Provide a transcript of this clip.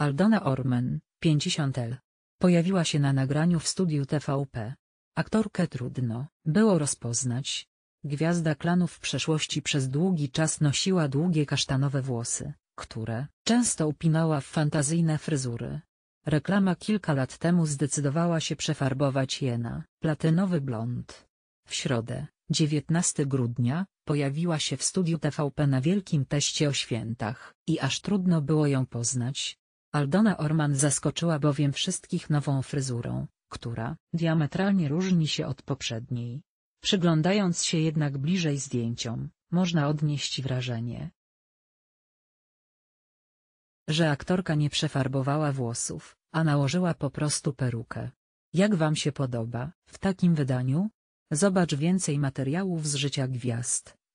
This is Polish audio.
Aldona Ormen, 50L. Pojawiła się na nagraniu w studiu TVP. Aktorkę trudno było rozpoznać. Gwiazda klanów w przeszłości przez długi czas nosiła długie kasztanowe włosy, które często upinała w fantazyjne fryzury. Reklama kilka lat temu zdecydowała się przefarbować je na platynowy blond. W środę, 19 grudnia, pojawiła się w studiu TVP na Wielkim Teście o Świętach i aż trudno było ją poznać, Aldona Orman zaskoczyła bowiem wszystkich nową fryzurą, która diametralnie różni się od poprzedniej. Przyglądając się jednak bliżej zdjęciom, można odnieść wrażenie, że aktorka nie przefarbowała włosów, a nałożyła po prostu perukę. Jak wam się podoba, w takim wydaniu? Zobacz więcej materiałów z życia gwiazd.